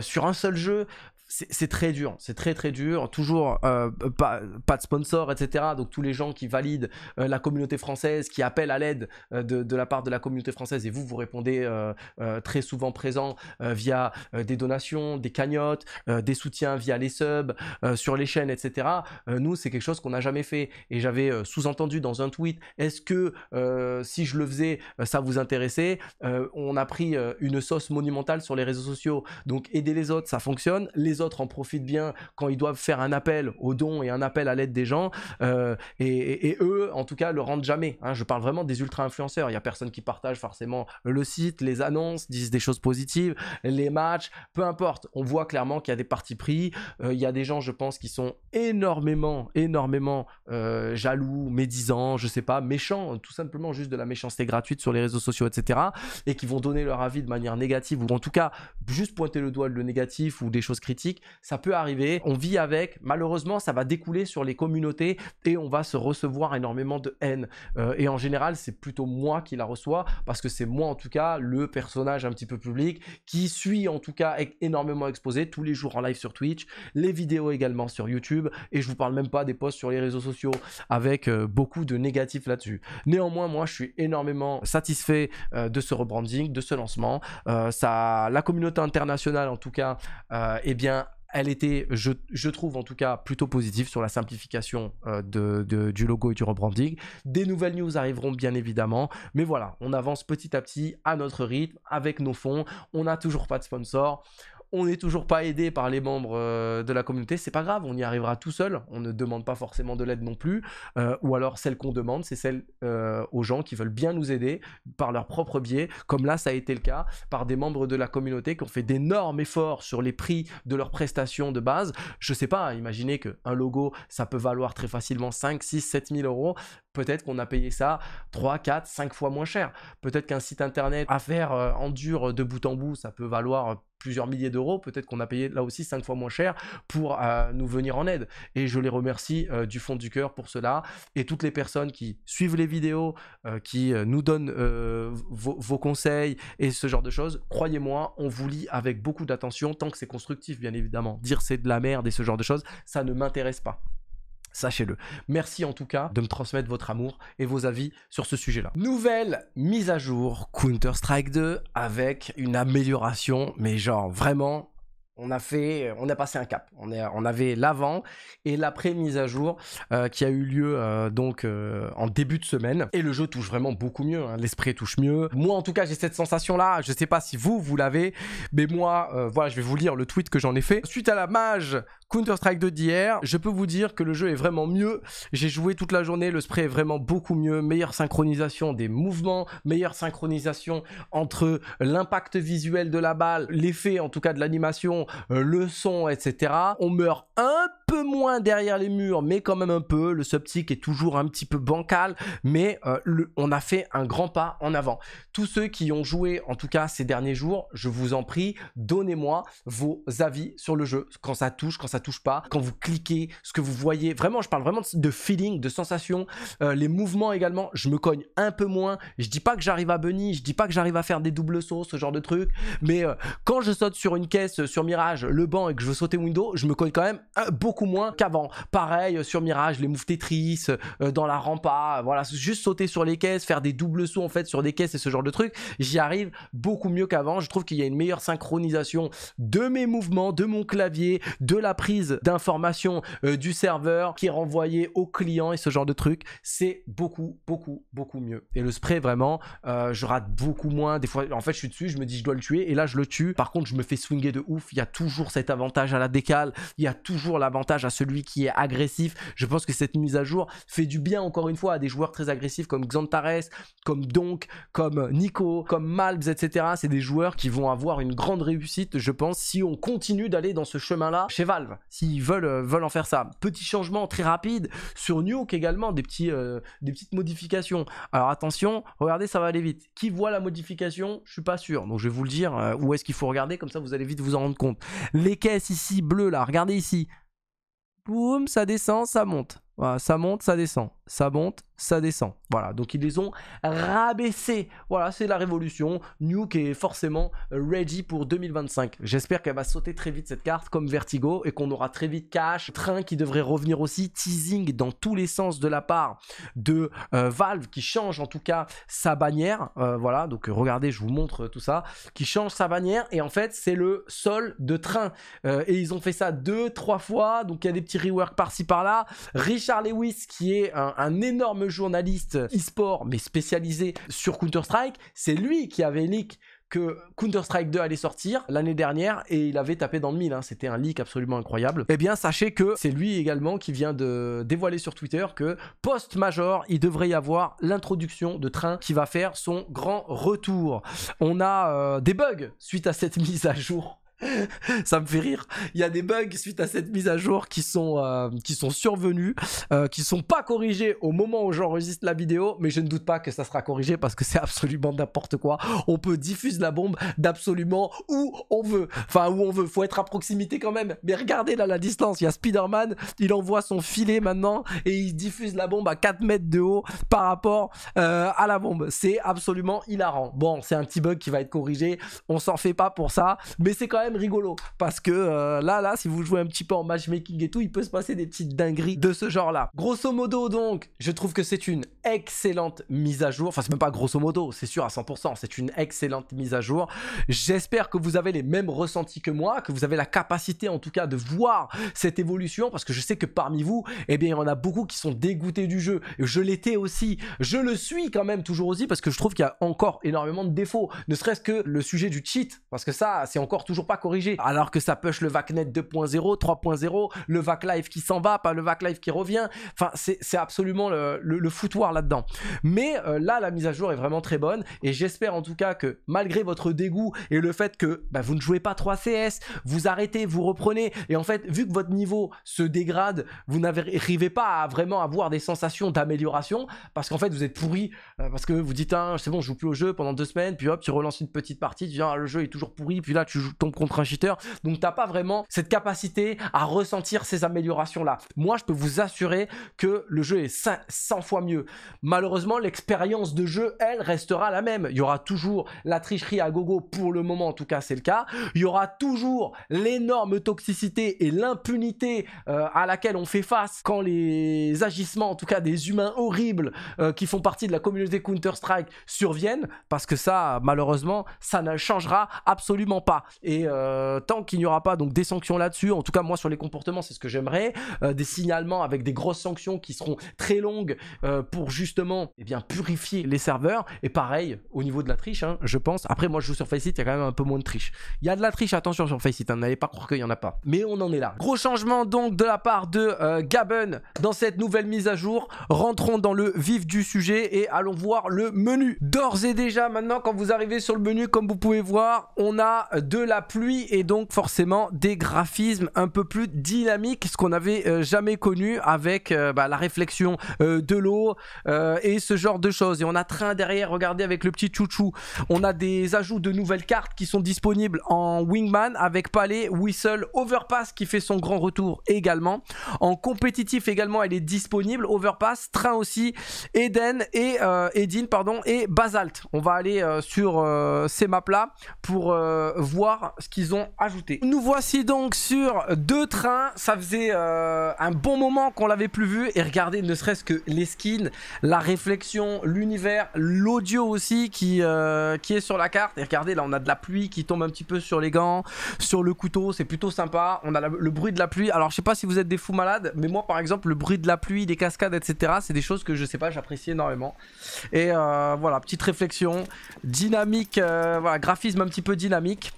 sur un seul jeu, c'est très dur, c'est très très dur. Toujours euh, pas, de sponsor, etc. Donc tous les gens qui valident euh, la communauté française, qui appellent à l'aide euh, de, la part de la communauté française, et vous, vous répondez très souvent présent via des donations, des cagnottes, des soutiens via les subs, sur les chaînes, etc. nous, c'est quelque chose qu'on n'a jamais fait. Et j'avais sous-entendu dans un tweet, est-ce que si je le faisais, ça vous intéressait On a pris une sauce monumentale sur les réseaux sociaux. Donc aider les autres, ça fonctionne. Les autres en profitent bien quand ils doivent faire un appel aux dons et un appel à l'aide des gens. Euh, et, eux, en tout cas, le rendent jamais. Hein. Je parle vraiment des ultra-influenceurs. Il n'y a personne qui partage forcément le site, les annonces, disent des choses positives, les matchs, peu importe. On voit clairement qu'il y a des partis pris. Euh, il y a des gens, je pense, qui sont énormément, énormément euh, jaloux, médisants, je sais pas, méchants, tout simplement juste de la méchanceté gratuite sur les réseaux sociaux, etc. Et qui vont donner leur avis de manière négative ou en tout cas juste pointer le doigt le négatif ou des choses critiques ça peut arriver, on vit avec, malheureusement ça va découler sur les communautés et on va se recevoir énormément de haine. Euh, et en général c'est plutôt moi qui la reçois parce que c'est moi en tout cas le personnage un petit peu public qui suis en tout cas énormément exposé tous les jours en live sur Twitch, les vidéos également sur YouTube et je vous parle même pas des posts sur les réseaux sociaux avec euh, beaucoup de négatifs là-dessus. Néanmoins moi je suis énormément satisfait euh, de ce rebranding, de ce lancement. ça, la communauté internationale en tout cas, eh bien elle était, je, trouve en tout cas, plutôt positive sur la simplification euh, du logo et du rebranding. Des nouvelles news arriveront bien évidemment, mais voilà, on avance petit à petit à notre rythme, avec nos fonds. On n'a toujours pas de sponsor on n'est toujours pas aidé par les membres euh, de la communauté, c'est pas grave, on y arrivera tout seul, on ne demande pas forcément de l'aide non plus, euh, ou alors celle qu'on demande, c'est celle euh, aux gens qui veulent bien nous aider par leur propre biais, comme là ça a été le cas par des membres de la communauté qui ont fait d'énormes efforts sur les prix de leurs prestations de base. Je sais pas, imaginez qu'un logo, ça peut valoir très facilement 5, 6, 7 000 euros, peut-être qu'on a payé ça 3, 4, 5 fois moins cher, peut-être qu'un site internet à faire en dur de bout en bout, ça peut valoir plusieurs milliers d'euros, peut-être qu'on a payé là aussi cinq fois moins cher pour euh, nous venir en aide. Et je les remercie euh, du fond du cœur pour cela. Et toutes les personnes qui suivent les vidéos, euh, qui nous donnent vos, conseils et ce genre de choses, croyez-moi, on vous lit avec beaucoup d'attention, tant que c'est constructif, bien évidemment. Dire c'est de la merde et ce genre de choses, ça ne m'intéresse pas. Sachez-le. Merci en tout cas de me transmettre votre amour et vos avis sur ce sujet-là. Nouvelle mise à jour Counter-Strike 2 avec une amélioration, mais genre vraiment on a fait, on a passé un cap. On, est, on avait l'avant et l'après mise à jour euh, qui a eu lieu euh, donc euh, en début de semaine. Et le jeu touche vraiment beaucoup mieux. Hein. L'esprit touche mieux. Moi, en tout cas, j'ai cette sensation-là. Je ne sais pas si vous vous l'avez, mais moi, voilà, je vais vous lire le tweet que j'en ai fait suite à la mage Counter-Strike de d'hier, je peux vous dire que le jeu est vraiment mieux. J'ai joué toute la journée, le spray est vraiment beaucoup mieux. Meilleure synchronisation des mouvements, meilleure synchronisation entre l'impact visuel de la balle, l'effet en tout cas de l'animation euh, le son, etc. On meurt un peu moins derrière les murs, mais quand même un peu. Le subtique est toujours un petit peu bancal, mais euh, on a fait un grand pas en avant. Tous ceux qui ont joué, en tout cas ces derniers jours, je vous en prie, donnez-moi vos avis sur le jeu. Quand ça touche, quand ça touche pas, quand vous cliquez, ce que vous voyez. Vraiment, je parle vraiment de feeling, de sensation, euh, les mouvements également. Je me cogne un peu moins. Je dis pas que j'arrive à bunny, je dis pas que j'arrive à faire des doubles sauts, ce genre de truc, mais quand je saute sur une caisse, sur Mirage le banc et que je veux sauter Windows, je me cogne quand même euh, beaucoup moins qu'avant. Pareil euh, sur Mirage, les moves Tetris, euh, dans la rampa, voilà, juste sauter sur les caisses, faire des doubles sauts en fait sur des caisses et ce genre de trucs, j'y arrive beaucoup mieux qu'avant. Je trouve qu'il y a une meilleure synchronisation de mes mouvements, de mon clavier, de la prise d'information du serveur qui est renvoyée au client et ce genre de trucs. C'est beaucoup, beaucoup, beaucoup mieux. Et le spray, vraiment, je rate beaucoup moins. Des fois, en fait, je suis dessus, je me dis je dois le tuer et là, je le tue. Par contre, je me fais swinguer de ouf. Il y a toujours cet avantage à la décale, il y a toujours l'avantage à celui qui est agressif. Je pense que cette mise à jour fait du bien encore une fois à des joueurs très agressifs comme Xantares, comme Donk, comme Nico, comme Malbs, etc. C'est des joueurs qui vont avoir une grande réussite, je pense, si on continue d'aller dans ce chemin-là chez Valve, s'ils veulent, euh, veulent en faire ça. Petit changement très rapide sur Nuke également, des, petits, euh, des petites modifications. Alors attention, regardez, ça va aller vite. Qui voit la modification Je suis pas sûr, donc je vais vous le dire euh, où est-ce qu'il faut regarder, comme ça vous allez vite vous en rendre compte. Les caisses ici bleues là, regardez ici. Boum, ça descend, ça monte ça monte, ça descend. Ça monte, ça descend. Voilà, donc ils les ont rabaissés. Voilà, c'est la révolution. Nuke est forcément ready pour 2025. J'espère qu'elle va sauter très vite cette carte, comme Vertigo, et qu'on aura très vite Cash, Train qui devrait revenir aussi, teasing dans tous les sens de la part de euh, Valve, qui change en tout cas sa bannière. Euh, voilà, donc euh, regardez, je vous montre tout ça, qui change sa bannière, et en fait, c'est le sol de Train. et ils ont fait ça deux, trois fois, donc il y a des petits rework par-ci par-là. Richard. Charles Lewis, qui est un, énorme journaliste e-sport, mais spécialisé sur Counter-Strike, c'est lui qui avait leak que Counter-Strike 2 allait sortir l'année dernière et il avait tapé dans le mille, hein. c'était un leak absolument incroyable. Et eh bien, sachez que c'est lui également qui vient de dévoiler sur Twitter que post-major, il devrait y avoir l'introduction de train qui va faire son grand retour. On a euh, des bugs suite à cette mise à jour. ça me fait rire. Il y a des bugs suite à cette mise à jour qui sont, euh, qui sont survenus, euh, qui sont pas corrigés au moment où j'enregistre la vidéo, mais je ne doute pas que ça sera corrigé parce que c'est absolument n'importe quoi. On peut diffuser la bombe d'absolument où on veut. Enfin, où on veut. Faut être à proximité quand même. Mais regardez là la distance. Il y a Spider-Man, il envoie son filet maintenant et il diffuse la bombe à 4 mètres de haut par rapport euh, à la bombe. C'est absolument hilarant. Bon, c'est un petit bug qui va être corrigé. On s'en fait pas pour ça, mais c'est quand même rigolo parce que euh, là, là, si vous jouez un petit peu en matchmaking et tout, il peut se passer des petites dingueries de ce genre-là. Grosso modo, donc, je trouve que c'est une excellente mise à jour. Enfin, c'est même pas grosso modo, c'est sûr à 100%. C'est une excellente mise à jour. J'espère que vous avez les mêmes ressentis que moi, que vous avez la capacité, en tout cas, de voir cette évolution parce que je sais que parmi vous, eh bien, il y en a beaucoup qui sont dégoûtés du jeu. Je l'étais aussi. Je le suis quand même toujours aussi parce que je trouve qu'il y a encore énormément de défauts. Ne serait-ce que le sujet du cheat, parce que ça, c'est encore toujours pas corriger. Alors que ça push le VACnet 2.0, 3.0, le VAC live qui s'en va, pas le VAC live qui revient. Enfin, c'est absolument le, foutoir là-dedans. Mais euh, là, la mise à jour est vraiment très bonne et j'espère en tout cas que malgré votre dégoût et le fait que bah, vous ne jouez pas 3 CS, vous arrêtez, vous reprenez et en fait, vu que votre niveau se dégrade, vous n'arrivez pas à vraiment avoir des sensations d'amélioration parce qu'en fait, vous êtes pourri euh, parce que vous dites, ah, c'est bon, je joue plus au jeu pendant deux semaines, puis hop, tu relances une petite partie, tu dis, ah, le jeu est toujours pourri, puis là, tu joues, tombes contre contre un cheater. Donc t'as pas vraiment cette capacité à ressentir ces améliorations là. Moi je peux vous assurer que le jeu est 100 fois mieux. Malheureusement l'expérience de jeu elle restera la même. Il y aura toujours la tricherie à gogo pour le moment en tout cas c'est le cas. Il y aura toujours l'énorme toxicité et l'impunité euh, à laquelle on fait face quand les agissements en tout cas des humains horribles euh, qui font partie de la communauté Counter-Strike surviennent parce que ça malheureusement ça ne changera absolument pas. Et euh, euh, tant qu'il n'y aura pas donc des sanctions là-dessus, en tout cas moi sur les comportements c'est ce que j'aimerais, euh, des signalements avec des grosses sanctions qui seront très longues euh, pour justement et eh bien, purifier les serveurs. Et pareil au niveau de la triche, hein, je pense. Après moi je joue sur Faceit, il y a quand même un peu moins de triche. Il y a de la triche, attention sur Faceit, hein, n'allez pas croire qu'il n'y en a pas. Mais on en est là. Gros changement donc de la part de Gaben dans cette nouvelle mise à jour. Rentrons dans le vif du sujet et allons voir le menu. D'ores et déjà maintenant quand vous arrivez sur le menu comme vous pouvez voir, on a de la plus lui et donc forcément des graphismes un peu plus dynamiques, ce qu'on n'avait euh, jamais connu avec euh, bah, la réflexion euh, de l'eau et ce genre de choses. Et on a train derrière, regardez avec le petit chouchou, on a des ajouts de nouvelles cartes qui sont disponibles en Wingman avec Palais, Whistle, Overpass qui fait son grand retour également. En compétitif également, elle est disponible, Overpass, Train aussi, Eden et Edin pardon et Basalt. On va aller sur ces maps là pour voir qu'ils ont ajouté. Nous voici donc sur deux trains. Ça faisait euh, un bon moment qu'on l'avait plus vu. Et regardez, ne serait-ce que les skins, la réflexion, l'univers, l'audio aussi qui, euh, qui est sur la carte. Et regardez, là, on a de la pluie qui tombe un petit peu sur les gants, sur le couteau. C'est plutôt sympa. On a le bruit de la pluie. Alors, je sais pas si vous êtes des fous malades, mais moi, par exemple, le bruit de la pluie, des cascades, etc., c'est des choses que je sais pas, j'apprécie énormément. Et euh, voilà, petite réflexion. Dynamique, voilà, graphisme un petit peu dynamique.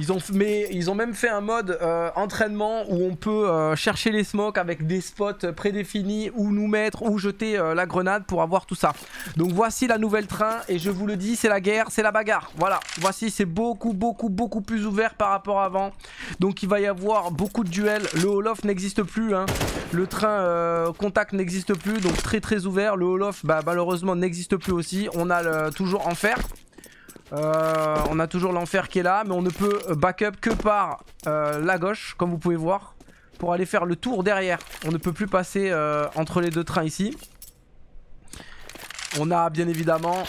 Ils ont, mais ils ont même fait un mode euh, entraînement où on peut euh, chercher les smokes avec des spots prédéfinis où nous mettre, où jeter euh, la grenade pour avoir tout ça. Donc voici la nouvelle train et je vous le dis, c'est la guerre, c'est la bagarre. Voilà, voici c'est beaucoup beaucoup beaucoup plus ouvert par rapport à avant. Donc il va y avoir beaucoup de duels. Le holof n'existe plus, hein. le train contact n'existe plus, donc très très ouvert. Le holof, bah, malheureusement n'existe plus aussi. On a toujours enfer. Euh, on a toujours l'enfer qui est là, mais on ne peut backup que par euh, la gauche, comme vous pouvez voir, pour aller faire le tour derrière. On ne peut plus passer euh, entre les deux trains ici. On a bien évidemment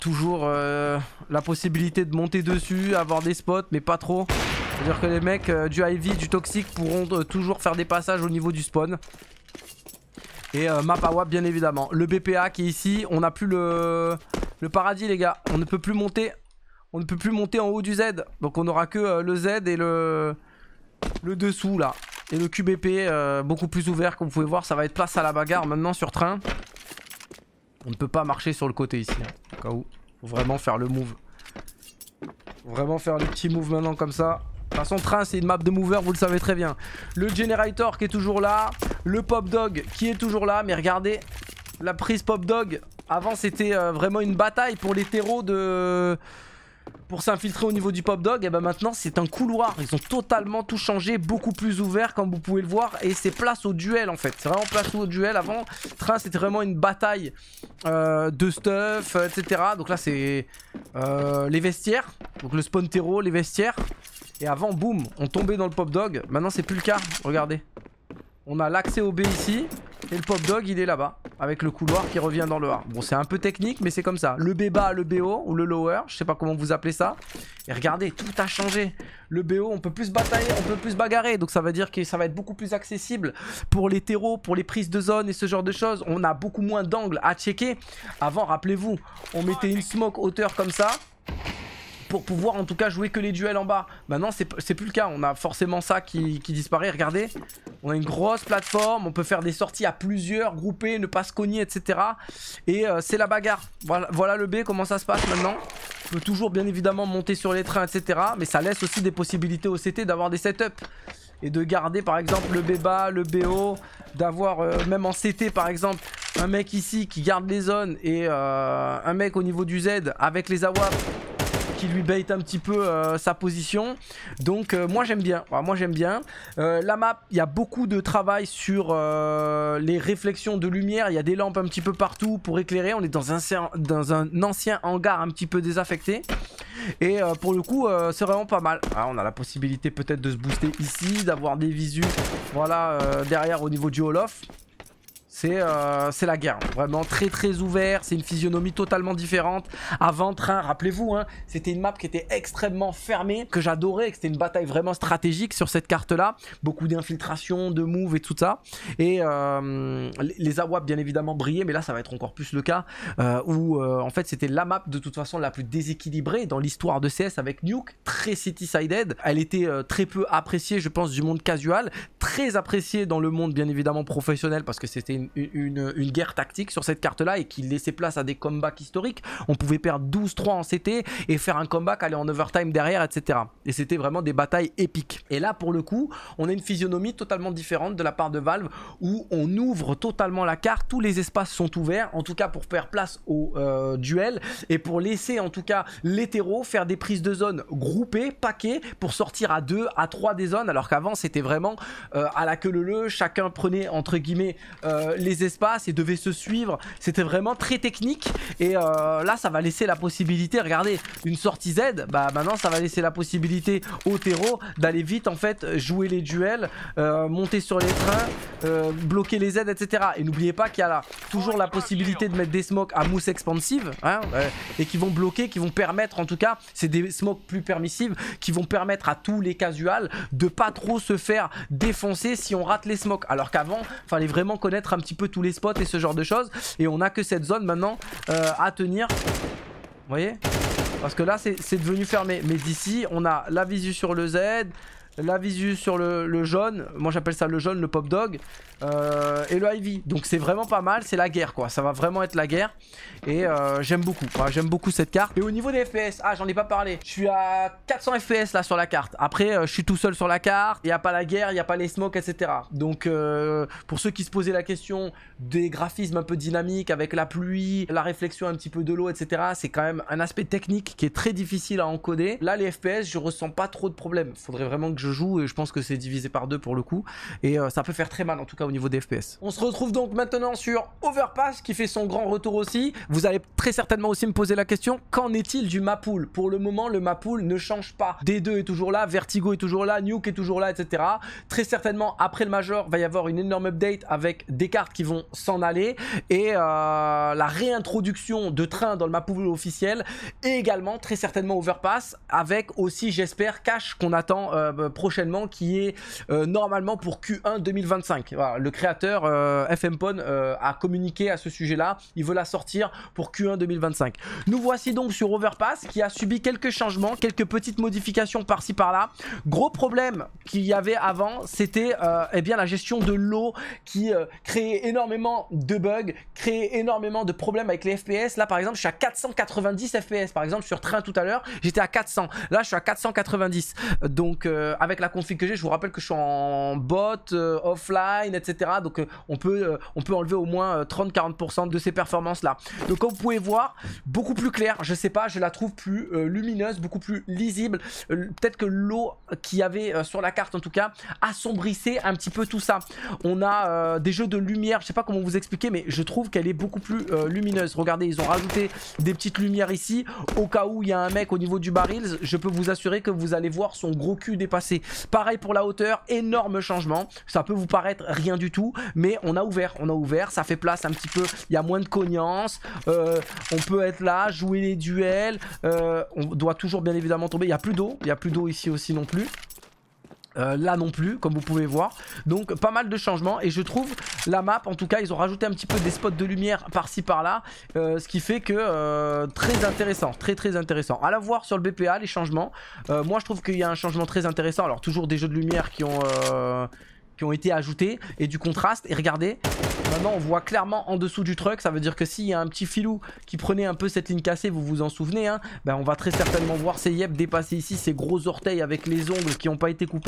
toujours la possibilité de monter dessus, avoir des spots, mais pas trop. C'est-à-dire que les mecs du Ivy, du Toxic pourront toujours faire des passages au niveau du spawn. Et Mapawa bien évidemment. Le BPA qui est ici, on n'a plus le... Le paradis, les gars. On ne peut plus monter. On ne peut plus monter en haut du Z. Donc on aura que euh, le Z et le... Le dessous, là. Et le QBP, euh, beaucoup plus ouvert, comme vous pouvez voir. Ça va être place à la bagarre maintenant sur train. On ne peut pas marcher sur le côté ici. Hein, cas où. Faut vraiment faire le move. Faut vraiment faire le petit move, maintenant comme ça. De toute façon, train, c'est une map de mover, vous le savez très bien. Le generator qui est toujours là. Le pop dog qui est toujours là. Mais regardez, la prise pop dog, avant, c'était euh, vraiment une bataille pour les terreaux de... Pour s'infiltrer au niveau du Pop Dog, et ben maintenant c'est un couloir. Ils ont totalement tout changé, beaucoup plus ouvert comme vous pouvez le voir. Et c'est place au duel en fait. C'est vraiment place au duel. Avant, train c'était vraiment une bataille euh, de stuff, euh, etc. Donc là c'est les vestiaires. Donc le spawn terreau, les vestiaires. Et avant, boum, on tombait dans le Pop Dog. Maintenant c'est plus le cas. Regardez. On a l'accès au B ici. Et le pop dog il est là-bas. Avec le couloir qui revient dans le A. Bon c'est un peu technique mais c'est comme ça. Le B bas, le BO ou le lower. Je sais pas comment vous appelez ça. Et regardez tout a changé. Le BO on peut plus batailler, on peut plus bagarrer. Donc ça veut dire que ça va être beaucoup plus accessible pour les terreaux, pour les prises de zone et ce genre de choses. On a beaucoup moins d'angles à checker. Avant rappelez-vous on mettait une smoke hauteur comme ça pour pouvoir en tout cas jouer que les duels en bas. Maintenant, bah c'est plus le cas. On a forcément ça qui, disparaît. Regardez, on a une grosse plateforme. On peut faire des sorties à plusieurs, groupées, ne pas se cogner, etc. Et euh, c'est la bagarre. Voilà, le B, comment ça se passe maintenant. On peut toujours bien évidemment monter sur les trains, etc. Mais ça laisse aussi des possibilités au CT d'avoir des setups et de garder par exemple le B bas, le BO, d'avoir euh, même en CT par exemple un mec ici qui garde les zones et euh, un mec au niveau du Z avec les AWAP lui bait un petit peu euh, sa position. Donc euh, moi j'aime bien, moi j'aime bien. Euh, la map, il y a beaucoup de travail sur les réflexions de lumière, il y a des lampes un petit peu partout pour éclairer. On est dans un, ancien hangar un petit peu désaffecté. Et pour le coup, c'est vraiment pas mal. Ah, on a la possibilité peut-être de se booster ici, d'avoir des visus voilà, derrière au niveau du holof euh, c'est la guerre. Vraiment très très ouvert, c'est une physionomie totalement différente. Avant train, rappelez-vous, hein, c'était une map qui était extrêmement fermée, que j'adorais, que c'était une bataille vraiment stratégique sur cette carte-là. Beaucoup d'infiltration, de moves et tout ça. Et euh, les AWAP bien évidemment brillaient, mais là ça va être encore plus le cas, euh, où en fait c'était la map de toute façon la plus déséquilibrée dans l'histoire de CS avec Nuke, très city-sided. Elle était très peu appréciée, je pense, du monde casual, très appréciée dans le monde bien évidemment professionnel parce que c'était une une, guerre tactique sur cette carte-là et qui laissait place à des comebacks historiques. On pouvait perdre 12-3 en CT et faire un comeback, aller en overtime derrière, etc. Et c'était vraiment des batailles épiques. Et là, pour le coup, on a une physionomie totalement différente de la part de Valve où on ouvre totalement la carte, tous les espaces sont ouverts, en tout cas pour faire place au euh, duel et pour laisser en tout cas l'hétéro faire des prises de zone groupées, paquets, pour sortir à 2, à 3 des zones, alors qu'avant c'était vraiment euh, à la queue le le, chacun prenait entre guillemets euh, euh, les espaces et devaient se suivre. C'était vraiment très technique. Et euh, là, ça va laisser la possibilité, regardez, une sortie Z, bah maintenant, ça va laisser la possibilité au terreau d'aller vite, en fait, jouer les duels, euh, monter sur les trains, bloquer les aides, etc. Et n'oubliez pas qu'il y a là, toujours la possibilité de mettre des smokes à mousse expansive, hein, et qui vont bloquer, qui vont permettre, en tout cas, c'est des smokes plus permissives, qui vont permettre à tous les casuals de pas trop se faire défoncer si on rate les smokes. Alors qu'avant, fallait vraiment connaître un petit peu tous les spots et ce genre de choses. Et on a que cette zone maintenant euh, à tenir. Vous voyez Parce que là, c'est devenu fermé. Mais d'ici, on a la visu sur le Z, la visu sur le, jaune, moi j'appelle ça le jaune, le pop dog, euh, et le Ivy. Donc c'est vraiment pas mal, c'est la guerre quoi, ça va vraiment être la guerre. Et euh, j'aime beaucoup, j'aime beaucoup cette carte. Et au niveau des FPS, ah j'en ai pas parlé, je suis à 400 FPS là sur la carte. Après euh, je suis tout seul sur la carte, il n'y a pas la guerre, il n'y a pas les smokes, etc. Donc pour ceux qui se posaient la question des graphismes un peu dynamiques avec la pluie, la réflexion un petit peu de l'eau, etc. C'est quand même un aspect technique qui est très difficile à encoder. Là les FPS, je ressens pas trop de problème, faudrait vraiment que je joue et je pense que c'est divisé par deux pour le coup. Et euh, ça peut faire très mal en tout cas au niveau des FPS. On se retrouve donc maintenant sur Overpass qui fait son grand retour aussi. Vous allez très certainement aussi me poser la question, qu'en est-il du map Mapool Pour le moment, le map Mapool ne change pas. D2 est toujours là, Vertigo est toujours là, Nuke est toujours là, etc. Très certainement, après le Major, va y avoir une énorme update avec des cartes qui vont s'en aller et euh, la réintroduction de trains dans le map Mapool officiel et également très certainement Overpass avec aussi, j'espère, Cash qu'on attend euh, prochainement qui est euh, normalement pour Q1 2025. le créateur euh, FMPON euh, a communiqué à ce sujet-là. Il veut la sortir pour Q1 2025. Nous voici donc sur Overpass qui a subi quelques changements, quelques petites modifications par-ci par-là. Gros problème qu'il y avait avant, c'était eh bien la gestion de l'eau qui créait énormément de bugs, créait énormément de problèmes avec les FPS. Là par exemple, je suis à 490 FPS. Par exemple, sur train tout à l'heure, j'étais à 400. Là, je suis à 490. Donc avec la config que j'ai, je vous rappelle que je suis en bot, euh, offline, etc. Donc euh, on, peut, euh, on peut enlever au moins 30-40% de ces performances-là. Donc comme vous pouvez voir, beaucoup plus clair, je sais pas, je la trouve plus lumineuse, beaucoup plus lisible. Peut-être que l'eau qu'il y avait sur la carte en tout cas, assombrissait un petit peu tout ça. On a des jeux de lumière, je sais pas comment vous expliquer, mais je trouve qu'elle est beaucoup plus lumineuse. Regardez, ils ont rajouté des petites lumières ici. Au cas où il y a un mec au niveau du barils, je peux vous assurer que vous allez voir son gros cul dépasser. Pareil pour la hauteur, énorme changement. Ça peut vous paraître rien du tout, mais on a ouvert, on a ouvert, ça fait place un petit peu, il y a moins de cognance, euh, on peut être là, jouer les duels, euh, on doit toujours bien évidemment tomber, il n'y a plus d'eau, il n'y a plus d'eau ici aussi non plus. Euh, là non plus comme vous pouvez voir donc pas mal de changements et je trouve la map en tout cas ils ont rajouté un petit peu des spots de lumière par ci par là euh, ce qui fait que euh, très intéressant très très intéressant à la voir sur le BPA les changements moi je trouve qu'il y a un changement très intéressant alors toujours des jeux de lumière qui ont qui ont été ajoutés et du contraste. Et regardez, maintenant on voit clairement en dessous du truck. Ça veut dire que s'il y a un petit filou qui prenait un peu cette ligne cassée, vous vous en souvenez, hein, ben, on va très certainement voir ces yep dépasser ici, ces gros orteils avec les ongles qui n'ont pas été coupés.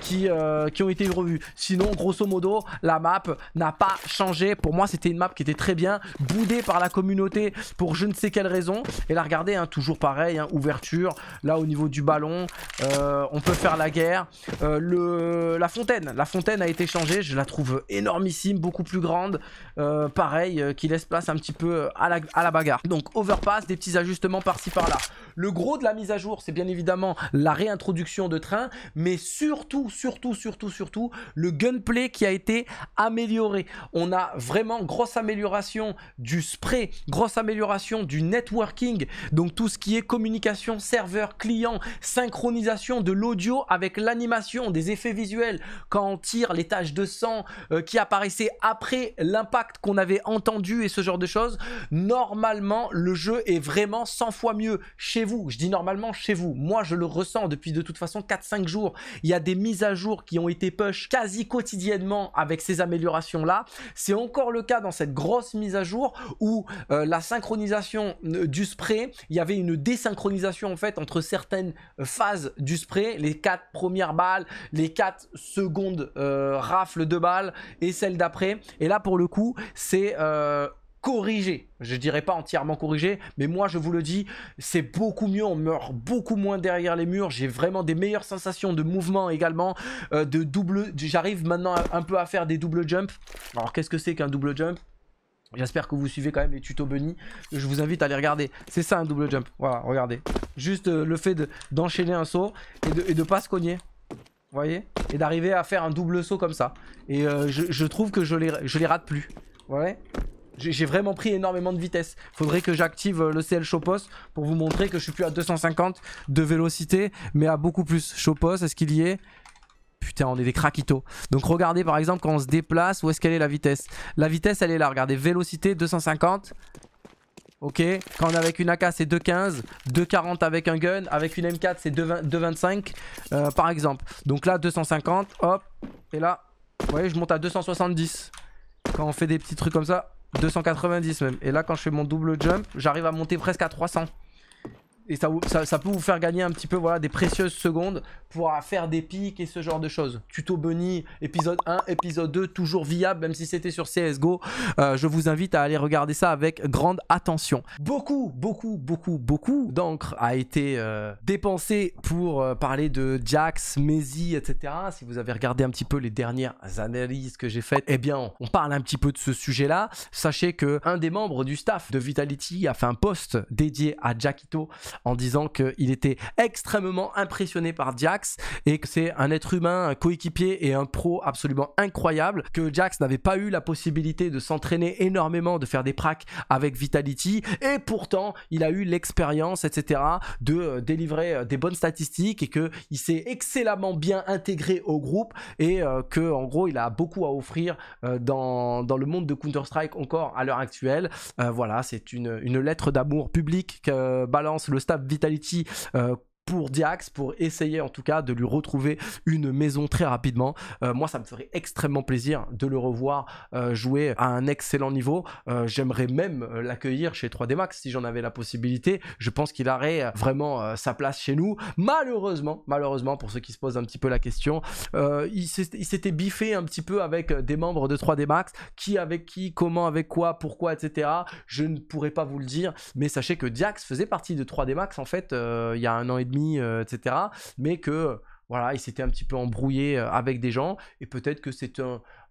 Qui, euh, qui, ont été revus. Sinon, grosso modo, la map n'a pas changé. Pour moi, c'était une map qui était très bien, boudée par la communauté pour je ne sais quelle raison. Et là, regardez, hein, toujours pareil, hein, ouverture. Là, au niveau du ballon, euh, on peut faire la guerre. Euh, le, la fontaine, la fontaine a été changée, je la trouve énormissime, beaucoup plus grande. Euh, pareil, euh, qui laisse place un petit peu euh, à la, à la bagarre. Donc overpass, des petits ajustements par-ci par-là. Le gros de la mise à jour, c'est bien évidemment la réintroduction de train, mais surtout, surtout, surtout, surtout, le gunplay qui a été amélioré. On a vraiment grosse amélioration du spray, grosse amélioration du networking, donc tout ce qui est communication serveur-client, synchronisation de l'audio avec l'animation, des effets visuels. Quand les taches de sang euh, qui apparaissaient après l'impact qu'on avait entendu et ce genre de choses, normalement le jeu est vraiment 100 fois mieux chez vous. Je dis normalement chez vous. Moi je le ressens depuis de toute façon 4-5 jours. Il y a des mises à jour qui ont été push quasi quotidiennement avec ces améliorations là. C'est encore le cas dans cette grosse mise à jour où euh, la synchronisation euh, du spray, il y avait une désynchronisation en fait entre certaines phases du spray, les 4 premières balles, les 4 secondes euh, rafle de balles et celle d'après. Et là, pour le coup, c'est euh, corrigé. Je dirais pas entièrement corrigé, mais moi je vous le dis, c'est beaucoup mieux, on meurt beaucoup moins derrière les murs, j'ai vraiment des meilleures sensations de mouvement également, euh, de double, j'arrive maintenant un peu à faire des double jumps. Alors qu'est-ce que c'est qu'un double jump J'espère que vous suivez quand même les tutos bunny. Je vous invite à les regarder. C'est ça un double jump. Voilà, regardez. Juste le fait d'enchaîner un saut et de ne pas se cogner voyez Et d'arriver à faire un double saut comme ça. Et euh, je, trouve que je les, je les rate plus. Vous j'ai vraiment pris énormément de vitesse. Faudrait que j'active euh, le CL Chopos pour vous montrer que je suis plus à 250 de vélocité, mais à beaucoup plus. Chopos, est-ce qu'il y est Putain, on est des craquitos. Donc regardez par exemple quand on se déplace, où est-ce qu'elle est la vitesse La vitesse, elle est là. Regardez, vélocité 250, Ok, quand on est avec une AK c'est 2,15, 2,40 avec un gun, avec une M4 c'est 2,25 euh, par exemple. Donc là 250, hop, et là, vous voyez je monte à 270. Quand on fait des petits trucs comme ça, 290 même. Et là quand je fais mon double jump, j'arrive à monter presque à 300 et ça, ça, peut vous faire gagner un petit peu voilà, des précieuses secondes pour faire des pics et ce genre de choses. Tuto Bunny, épisode 1, épisode 2, toujours viable, même si c'était sur CSGO. Euh, je vous invite à aller regarder ça avec grande attention. Beaucoup, beaucoup, beaucoup, beaucoup d'encre a été euh, dépensée pour euh, parler de Jax, Maisy, etc. Si vous avez regardé un petit peu les dernières analyses que j'ai faites, eh bien, on parle un petit peu de ce sujet-là. Sachez que un des membres du staff de Vitality a fait un post dédié à Jackito en disant qu'il était extrêmement impressionné par Jax et que c'est un être humain, un coéquipier et un pro absolument incroyable, que Jax n'avait pas eu la possibilité de s'entraîner énormément, de faire des pracs avec Vitality, et pourtant il a eu l'expérience, etc., de euh, délivrer euh, des bonnes statistiques et il s'est excellemment bien intégré au groupe et euh, que en gros il a beaucoup à offrir dans, le monde de Counter-Strike encore à l'heure actuelle. voilà, c'est une, une lettre d'amour publique que balance le Stab Vitality euh, pour Diax, pour essayer en tout cas de lui retrouver une maison très rapidement. Euh, moi, ça me ferait extrêmement plaisir de le revoir euh, jouer à un excellent niveau. Euh, j'aimerais même l'accueillir chez 3D Max si j'en avais la possibilité. Je pense qu'il aurait vraiment sa place chez nous. Malheureusement, malheureusement, pour ceux qui se posent un petit peu la question, il s'était biffé un petit peu avec des membres de 3D Max. Qui avec qui, comment avec quoi, pourquoi, etc. Je ne pourrais pas vous le dire, mais sachez que Diax faisait partie de 3D Max en fait il y a un an et demi euh, etc. Mais que voilà, il s'était un petit peu embrouillé euh, avec des gens et peut-être que c'est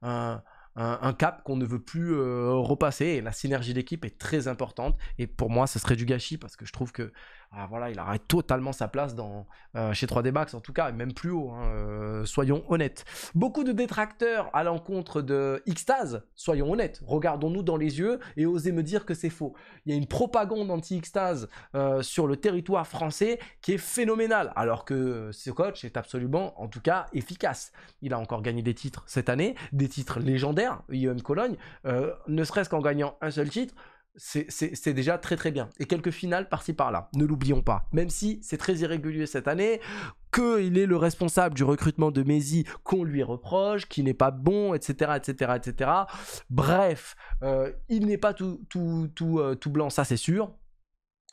un, un, cap qu'on ne veut plus euh, repasser. Et la synergie d'équipe est très importante et pour moi, ce serait du gâchis parce que je trouve que ah, voilà, il arrête totalement sa place dans, euh, chez 3D Max, en tout cas, et même plus haut, hein, euh, soyons honnêtes. Beaucoup de détracteurs à l'encontre de Xtase, soyons honnêtes, regardons-nous dans les yeux et osez me dire que c'est faux. Il y a une propagande anti-Xtase euh, sur le territoire français qui est phénoménale, alors que ce coach est absolument, en tout cas, efficace. Il a encore gagné des titres cette année, des titres légendaires, IEM Cologne, ne serait-ce qu'en gagnant un seul titre, c'est déjà très très bien. Et quelques finales par-ci par-là, ne l'oublions pas. Même si c'est très irrégulier cette année, qu'il est le responsable du recrutement de Messi, qu'on lui reproche, qui n'est pas bon, etc. etc., etc. Bref, euh, il n'est pas tout, tout, tout, euh, tout blanc, ça c'est sûr.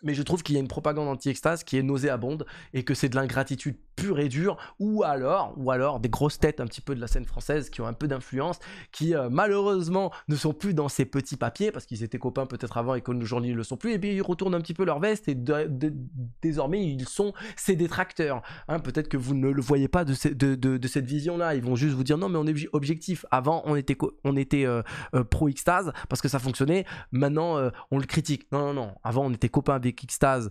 Mais je trouve qu'il y a une propagande anti-extase qui est nauséabonde et que c'est de l'ingratitude pur et dur, ou alors, ou alors des grosses têtes un petit peu de la scène française qui ont un peu d'influence, qui euh, malheureusement ne sont plus dans ces petits papiers parce qu'ils étaient copains peut-être avant et qu'aujourd'hui ils ne le sont plus, et puis ils retournent un petit peu leur veste et désormais ils sont ses détracteurs. Hein, peut-être que vous ne le voyez pas de, de cette vision-là, ils vont juste vous dire non mais on est objectif. Avant on était, on était euh, euh, pro extase parce que ça fonctionnait, maintenant on le critique. Non non non, avant on était copain avec Xtase,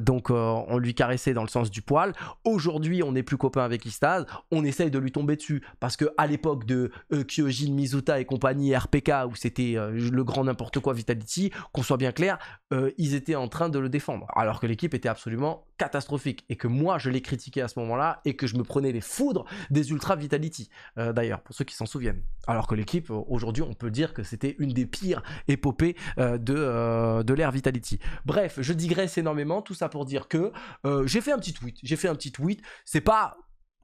donc on lui caressait dans le sens du poil. Aujourd'hui, on n'est plus copain avec Istaz, on essaye de lui tomber dessus parce que à l'époque de euh, Kyojin Mizuta et compagnie RPK où c'était euh, le grand n'importe quoi Vitality, qu'on soit bien clair, euh, ils étaient en train de le défendre alors que l'équipe était absolument catastrophique et que moi je l'ai critiqué à ce moment-là et que je me prenais les foudres des Ultra Vitality d'ailleurs pour ceux qui s'en souviennent. Alors que l'équipe aujourd'hui, on peut dire que c'était une des pires épopées de de l'ère Vitality. Bref, je digresse énormément tout ça pour dire que j'ai fait un petit tweet, j'ai fait un petit tweet c'est pas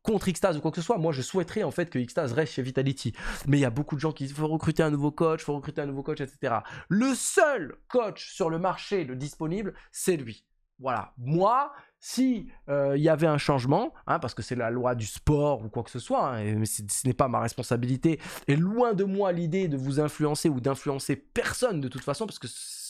contre Xtase ou quoi que ce soit. Moi, je souhaiterais en fait que Xtase reste chez Vitality. Mais il y a beaucoup de gens qui disent faut recruter un nouveau coach, faut recruter un nouveau coach, etc. Le seul coach sur le marché le disponible, c'est lui. Voilà. Moi, si euh, il y avait un changement, hein, parce que c'est la loi du sport ou quoi que ce soit, hein, mais ce n'est pas ma responsabilité. Et loin de moi l'idée de vous influencer ou d'influencer personne de toute façon, parce que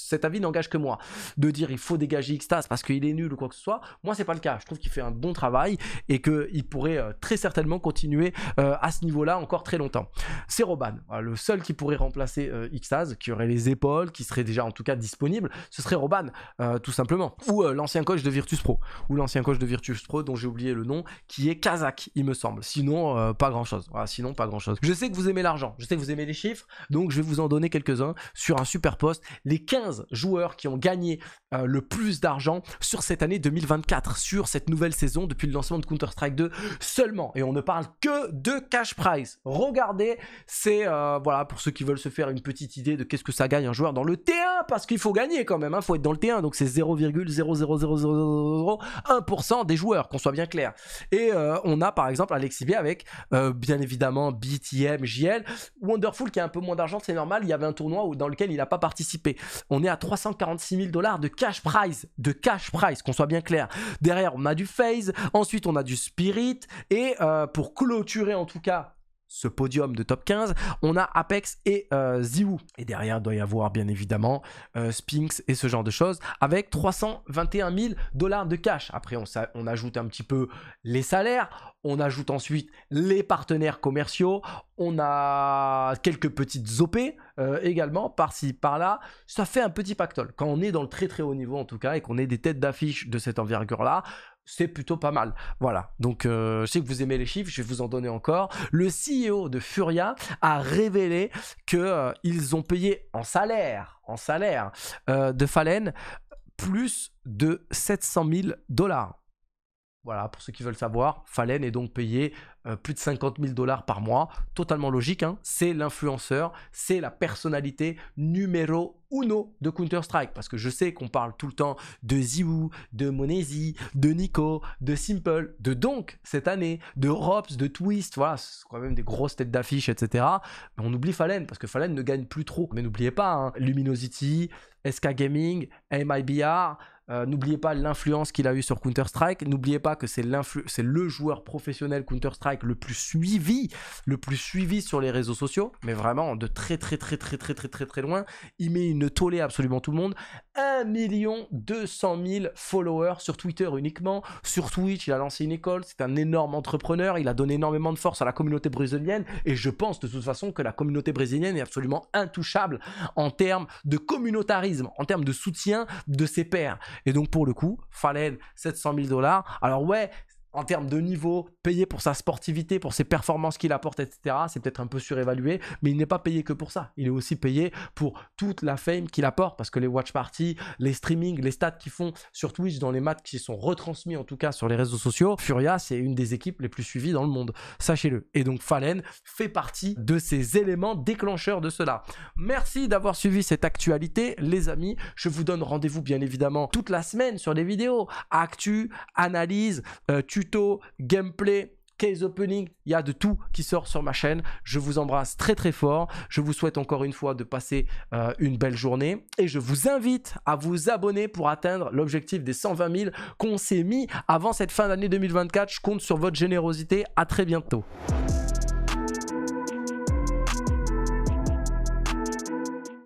cet avis n'engage que moi. De dire il faut dégager Xtas parce qu'il est nul ou quoi que ce soit, moi c'est pas le cas. Je trouve qu'il fait un bon travail et qu'il pourrait euh, très certainement continuer euh, à ce niveau-là encore très longtemps. C'est Roban, le seul qui pourrait remplacer euh, Xtas, qui aurait les épaules, qui serait déjà en tout cas disponible, ce serait Roban, tout simplement. Ou l'ancien coach de Virtus Pro, ou l'ancien coach de Virtus Pro dont j'ai oublié le nom, qui est Kazak il me semble. Sinon, pas grand-chose. sinon, pas grand-chose. Je sais que vous aimez l'argent, je sais que vous aimez les chiffres, donc je vais vous en donner quelques-uns sur un super poste. Les 15 joueurs qui ont gagné le plus d'argent sur cette année 2024, sur cette nouvelle saison depuis le lancement de Counter-Strike 2 seulement. Et on ne parle que de cash prize. Regardez, c'est voilà pour ceux qui veulent se faire une petite idée de qu'est-ce que ça gagne un joueur dans le T1 parce qu'il faut gagner quand même, il faut être dans le T1 donc c'est 0,00001% des joueurs, qu'on soit bien clair. Et on a par exemple Alexibé avec bien évidemment BTM, JL, Wonderful qui a un peu moins d'argent, c'est normal, il y avait un tournoi dans lequel il n'a pas participé. On est à 346 000 dollars de cash prize, de cash prize, qu'on soit bien clair. Derrière, on a du Phase, ensuite on a du Spirit, et euh, pour clôturer en tout cas ce podium de top 15, on a Apex et euh, Et derrière, doit y avoir bien évidemment euh, Spinx et ce genre de choses, avec 321 000 dollars de cash. Après, on, ajoute un petit peu les salaires, on ajoute ensuite les partenaires commerciaux, on a quelques petites OP euh, également, par-ci, par-là. Ça fait un petit pactole. Quand on est dans le très très haut niveau en tout cas, et qu'on est des têtes d'affiche de cette envergure-là, c'est plutôt pas mal. Voilà. Donc, euh, je sais que vous aimez les chiffres, je vais vous en donner encore. Le CEO de Furia a révélé qu'ils euh, ont payé en salaire, en salaire euh, de Falen plus de 700 000 dollars. Voilà, pour ceux qui veulent savoir, Fallen est donc payé euh, plus de 50 000 dollars par mois. Totalement logique, hein. c'est l'influenceur, c'est la personnalité numéro uno de Counter-Strike. Parce que je sais qu'on parle tout le temps de Ziwoo, de Monesi, de Nico, de Simple, de Donk cette année, de Robs, de Twist. Voilà, c'est quand même des grosses têtes d'affiche, etc. Mais on oublie Fallen, parce que Fallen ne gagne plus trop. Mais n'oubliez pas, hein, Luminosity, SK Gaming, MIBR. Euh, n'oubliez pas l'influence qu'il a eu sur Counter-Strike. N'oubliez pas que c'est, c'est le joueur professionnel Counter-Strike le plus suivi, le plus suivi sur les réseaux sociaux. Mais vraiment, de très très très très très très très très loin. Il met une tollée absolument tout le monde. 1 200 000 followers sur Twitter uniquement. Sur Twitch, il a lancé une école. C'est un énorme entrepreneur. Il a donné énormément de force à la communauté brésilienne. Et je pense de toute façon que la communauté brésilienne est absolument intouchable en termes de communautarisme, en termes de soutien de ses pairs. Et donc, pour le coup, Fallen, 700 000 dollars. Alors, ouais, en termes de niveau, payé pour sa sportivité, pour ses performances qu'il apporte, etc. C'est peut-être un peu surévalué, mais il n'est pas payé que pour ça. Il est aussi payé pour toute la fame qu'il apporte, parce que les watch parties, les streamings, les stats qu'ils font sur Twitch, dans les maths qui sont retransmis en tout cas sur les réseaux sociaux, Furia, c'est une des équipes les plus suivies dans le monde, sachez-le. Et donc Fallen fait partie de ces éléments déclencheurs de cela. Merci d'avoir suivi cette actualité, les amis. Je vous donne rendez-vous bien évidemment toute la semaine sur les vidéos, actu, analyse, euh, tu gameplay, case opening, il y a de tout qui sort sur ma chaîne. Je vous embrasse très très fort. Je vous souhaite encore une fois de passer euh, une belle journée et je vous invite à vous abonner pour atteindre l'objectif des 120 000 qu'on s'est mis avant cette fin d'année 2024. Je compte sur votre générosité. À très bientôt.